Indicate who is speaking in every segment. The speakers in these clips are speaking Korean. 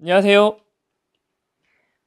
Speaker 1: 안녕하세요.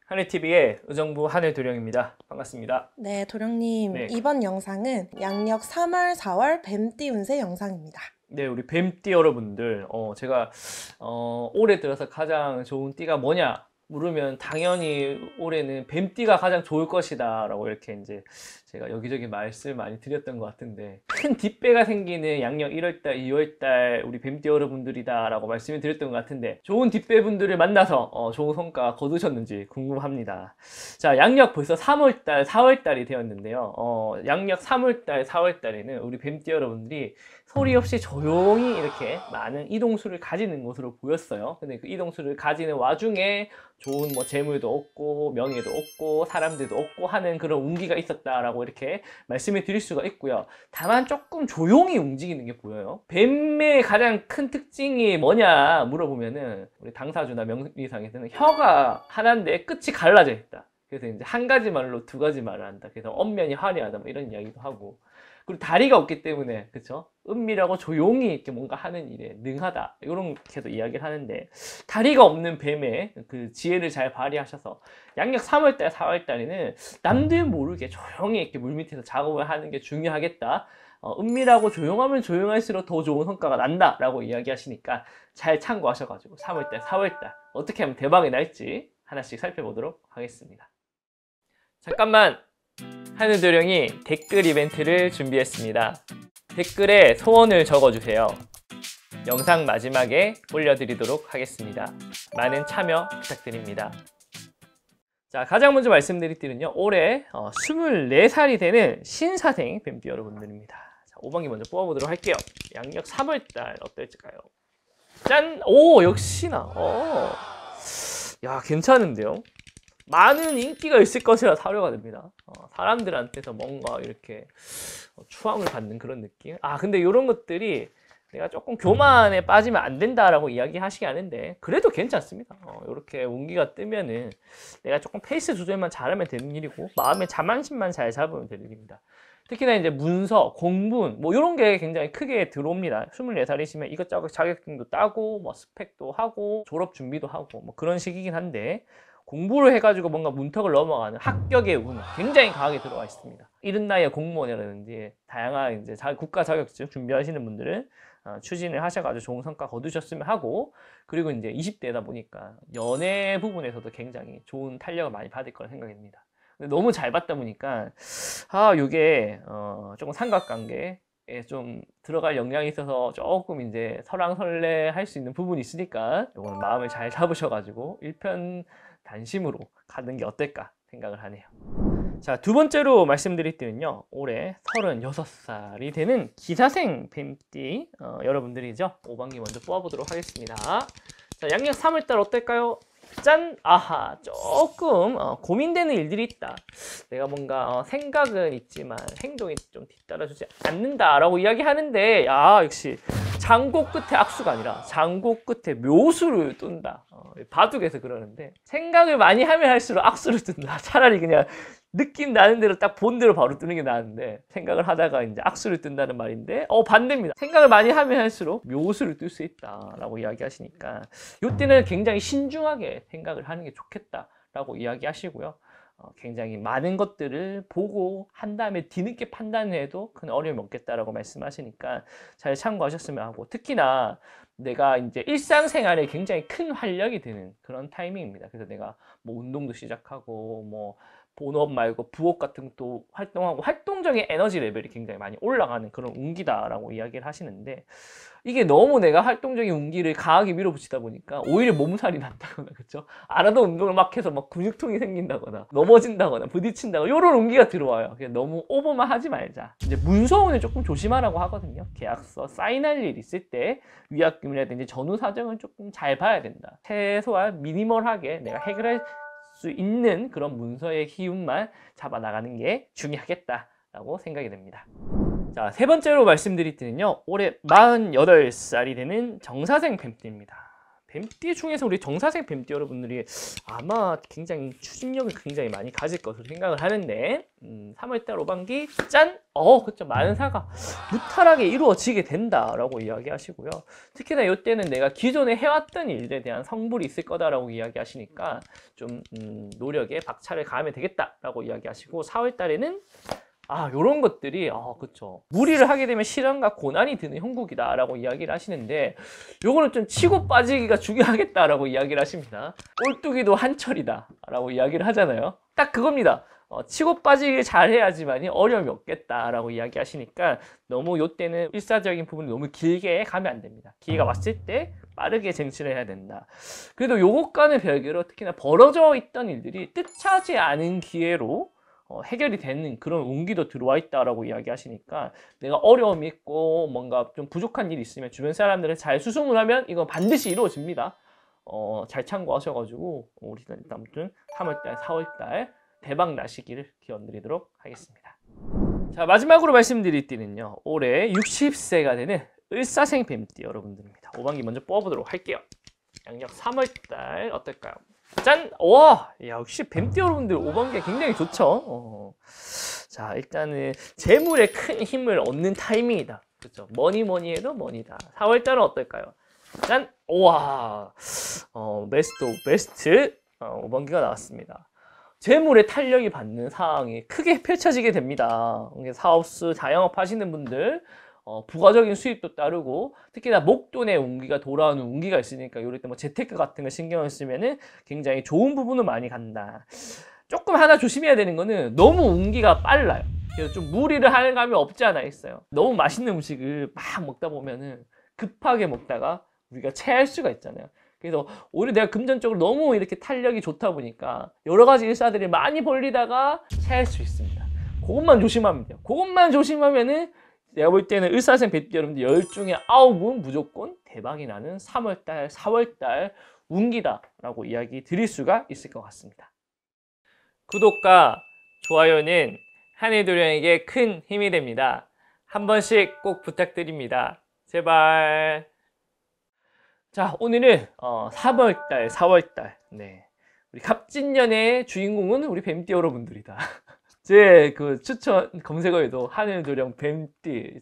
Speaker 1: 한해TV의 의정부 한해 도령입니다. 반갑습니다. 네, 도령님. 네. 이번 영상은 양력 3월, 4월 뱀띠 운세 영상입니다. 네, 우리 뱀띠 여러분들. 어, 제가 어, 올해 들어서 가장 좋은 띠가 뭐냐 물으면 당연히 올해는 뱀띠가 가장 좋을 것이다 라고 이렇게 이제 제가 여기저기 말씀을 많이 드렸던 것 같은데 큰 뒷배가 생기는 양력 1월달 2월달 우리 뱀띠 여러분들이다 라고 말씀을 드렸던 것 같은데 좋은 뒷배 분들을 만나서 어, 좋은 성과 거두셨는지 궁금합니다 자 양력 벌써 3월달 4월달이 되었는데요 어, 양력 3월달 4월달에는 우리 뱀띠 여러분들이 소리 없이 조용히 이렇게 많은 이동수를 가지는 것으로 보였어요. 근데 그 이동수를 가지는 와중에 좋은 뭐 재물도 없고 명예도 없고 사람들도 없고 하는 그런 운기가 있었다라고 이렇게 말씀을 드릴 수가 있고요. 다만 조금 조용히 움직이는 게 보여요. 뱀의 가장 큰 특징이 뭐냐 물어보면은 우리 당사주나 명리상에서는 혀가 하나인데 끝이 갈라져 있다. 그래서 이제 한 가지 말로 두 가지 말을 한다. 그래서 엄면이 화려하다 뭐 이런 이야기도 하고 그리고 다리가 없기 때문에 그렇죠? 은밀하고 조용히 이렇게 뭔가 하는 일에 능하다 이런 계속 이야기를 하는데 다리가 없는 뱀의 그 지혜를 잘 발휘하셔서 양력 3월달 4월달에는 남들 음. 모르게 조용히 이렇게 물밑에서 작업을 하는 게 중요하겠다 어, 은밀하고 조용하면 조용할수록 더 좋은 성과가 난다 라고 이야기하시니까 잘 참고하셔가지고 3월달 4월달 어떻게 하면 대박이 날지 하나씩 살펴보도록 하겠습니다 잠깐만 하늘도령이 댓글 이벤트를 준비했습니다. 댓글에 소원을 적어주세요. 영상 마지막에 올려드리도록 하겠습니다. 많은 참여 부탁드립니다. 자 가장 먼저 말씀드릴 때는요 올해 24살이 어, 되는 신사생 뱀띠 여러분들입니다 자, 5번기 먼저 뽑아보도록 할게요 양력 3월달 어떨까요? 짠! 오 역시나 오. 어. 야 괜찮은데요? 많은 인기가 있을 것이라 사료가 됩니다. 어, 사람들한테서 뭔가 이렇게 어, 추앙을 받는 그런 느낌. 아 근데 이런 것들이 내가 조금 교만에 빠지면 안 된다라고 이야기하시긴 하는데 그래도 괜찮습니다. 어, 이렇게 운기가 뜨면은 내가 조금 페이스 조절만 잘하면 되는 일이고 마음의 자만심만 잘 잡으면 되는 일입니다. 특히나 이제 문서, 공분 뭐 이런 게 굉장히 크게 들어옵니다. 24살이시면 이것저것 자격증도 따고 뭐 스펙도 하고 졸업 준비도 하고 뭐 그런 식이긴 한데 공부를 해가지고 뭔가 문턱을 넘어가는 합격의 운 굉장히 강하게 들어와 있습니다. 이른 나이에 공무원이라든지 다양한 이제 국가 자격증 준비하시는 분들은 어, 추진을 하셔가지고 좋은 성과 거두셨으면 하고 그리고 이제 20대다 보니까 연애 부분에서도 굉장히 좋은 탄력을 많이 받을 거라 생각이 니다 너무 잘 봤다 보니까 아 이게 어, 조금 삼각관계에 좀 들어갈 역량이 있어서 조금 이제 설랑설레 할수 있는 부분이 있으니까 요거는 마음을 잘 잡으셔가지고 일편 단심으로 가는 게 어떨까 생각을 하네요. 자, 두 번째로 말씀드릴 때는요. 올해 36살이 되는 기사생 뱀띠 어, 여러분들이죠. 5반기 먼저 뽑아보도록 하겠습니다. 자, 양력 3월달 어떨까요? 짠! 아하, 조금 어, 고민되는 일들이 있다. 내가 뭔가 어, 생각은 있지만 행동이 좀 뒤따라주지 않는다라고 이야기하는데 야 역시 장고 끝에 악수가 아니라 장고 끝에 묘수를 뚠다. 어, 바둑에서 그러는데 생각을 많이 하면 할수록 악수를 뚠다. 차라리 그냥 느낌 나는 대로 딱 본 대로 바로 뜨는 게 나은데 생각을 하다가 이제 악수를 뜬다는 말인데 어 반대입니다. 생각을 많이 하면 할수록 묘수를 뜰 수 있다라고 이야기하시니까 이때는 굉장히 신중하게 생각을 하는 게 좋겠다라고 이야기하시고요. 어, 굉장히 많은 것들을 보고 한 다음에 뒤늦게 판단해도 큰 어려움이 없겠다라고 말씀하시니까 잘 참고하셨으면 하고 특히나 내가 이제 일상생활에 굉장히 큰 활력이 되는 그런 타이밍입니다. 그래서 내가 뭐 운동도 시작하고 뭐 본업 말고 부업 같은 또 활동하고 활동적인 에너지 레벨이 굉장히 많이 올라가는 그런 운기다라고 이야기를 하시는데 이게 너무 내가 활동적인 운기를 강하게 밀어붙이다 보니까 오히려 몸살이 난다거나 그렇죠? 알아도 운동을 막 해서 막 근육통이 생긴다거나 넘어진다거나 부딪힌다거나 이런 운기가 들어와요. 그냥 너무 오버만 하지 말자. 이제 문서운을 조금 조심하라고 하거든요. 계약서 사인할 일 있을 때 위약금이라든지 전후 사정은 조금 잘 봐야 된다. 최소한 미니멀하게 내가 해결할 수 있는 그런 문서의 희운만 잡아 나가는 게 중요하겠다라고 생각이 됩니다. 자, 세 번째로 말씀드릴 때는요. 올해 48살이 되는 정사생 뱀띠입니다. 뱀띠 중에서 우리 정사생 뱀띠 여러분들이 아마 굉장히 추진력을 굉장히 많이 가질 것으로 생각을 하는데 음, 3월달 오반기 짠! 어 그쵸 많은 사가 무탈하게 이루어지게 된다라고 이야기하시고요 특히나 이때는 내가 기존에 해왔던 일에 대한 성불이 있을 거다라고 이야기하시니까 좀 음, 노력에 박차를 가하면 되겠다라고 이야기하시고 4월달에는 아요런 것들이 아 그쵸 무리를 하게 되면 실현과 고난이 드는 형국이다 라고 이야기를 하시는데 요거는 좀 치고 빠지기가 중요하겠다 라고 이야기를 하십니다 꼴뚜기도 한철이다 라고 이야기를 하잖아요 딱 그겁니다 어, 치고 빠지길 잘해야지만이 어려움이 없겠다라고 이야기하시니까 너무 요때는 일사적인 부분을 너무 길게 가면 안 됩니다. 기회가 왔을 때 빠르게 쟁취를 해야 된다. 그래도 요것과는 별개로 특히나 벌어져 있던 일들이 뜻하지 않은 기회로 어, 해결이 되는 그런 운기도 들어와 있다라고 이야기하시니까 내가 어려움이 있고 뭔가 좀 부족한 일이 있으면 주변 사람들을 잘 수습을 하면 이건 반드시 이루어집니다. 어, 잘 참고하셔가지고 우리 는 일단 아무튼 3월달, 4월달 대박 나시기를 기원드리도록 하겠습니다. 자 마지막으로 말씀드릴 때는요 올해 60세가 되는 을사생 뱀띠 여러분들입니다. 5반기 먼저 뽑아보도록 할게요. 양력 3월달 어떨까요? 짠! 와! 역시 뱀띠 여러분들 오번기 굉장히 좋죠? 어. 자, 일단은 재물에 큰 힘을 얻는 타이밍이다. 그렇죠? 뭐니 뭐니 해도 뭐니다. 4월달은 어떨까요? 짠! 와! 어, 베스트 오브 베스트 어, 5번기가 나왔습니다. 재물의 탄력이 받는 상황이 크게 펼쳐지게 됩니다. 사업수, 자영업 하시는 분들, 어, 부가적인 수입도 따르고 특히나 목돈의 운기가 돌아오는 운기가 있으니까 요럴 때 뭐 재테크 같은 거 신경을 쓰면은 굉장히 좋은 부분은 많이 간다. 조금 하나 조심해야 되는 거는 너무 운기가 빨라요. 그래서 좀 무리를 하는 감이 없지 않아 있어요. 너무 맛있는 음식을 막 먹다 보면은 급하게 먹다가 우리가 체할 수가 있잖아요. 그래서 오히려 내가 금전적으로 너무 이렇게 탄력이 좋다 보니까 여러 가지 일사들이 많이 벌리다가 체할 수 있습니다. 그것만 조심하면 돼요. 그것만 조심하면은 내가 볼 때는 의사선생 여러분들 열 중에 아홉은 무조건 대박이 나는 3월달, 4월달 운기다라고 이야기 드릴 수가 있을 것 같습니다. 구독과 좋아요는 한해도령에게 큰 힘이 됩니다. 한 번씩 꼭 부탁드립니다. 제발. 자, 오늘은 어, 3월달, 4월달. 네. 우리 갑진년의 주인공은 우리 뱀띠 여러분들이다. 제그 추천 검색어에도 하늘 도령 뱀띠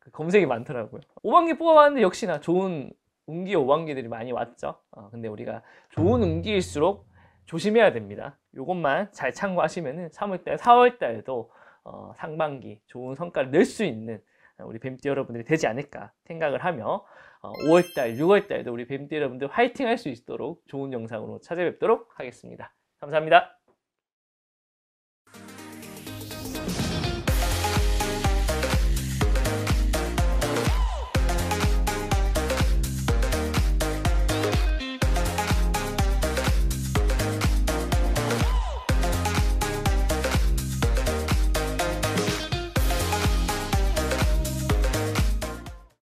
Speaker 1: 그 검색이 많더라고요. 5반기 뽑아봤는데 역시나 좋은 운기 5반기들이 많이 왔죠. 어, 근데 우리가 좋은 음. 운기일수록 조심해야 됩니다. 이것만 잘참고하시면 3월달, 4월달에도 어, 상반기 좋은 성과를 낼 수 있는 우리 뱀띠 여러분들이 되지 않을까 생각을 하며 어, 5월달, 6월달에도 우리 뱀띠 여러분들 화이팅 할 수 있도록 좋은 영상으로 찾아뵙도록 하겠습니다. 감사합니다.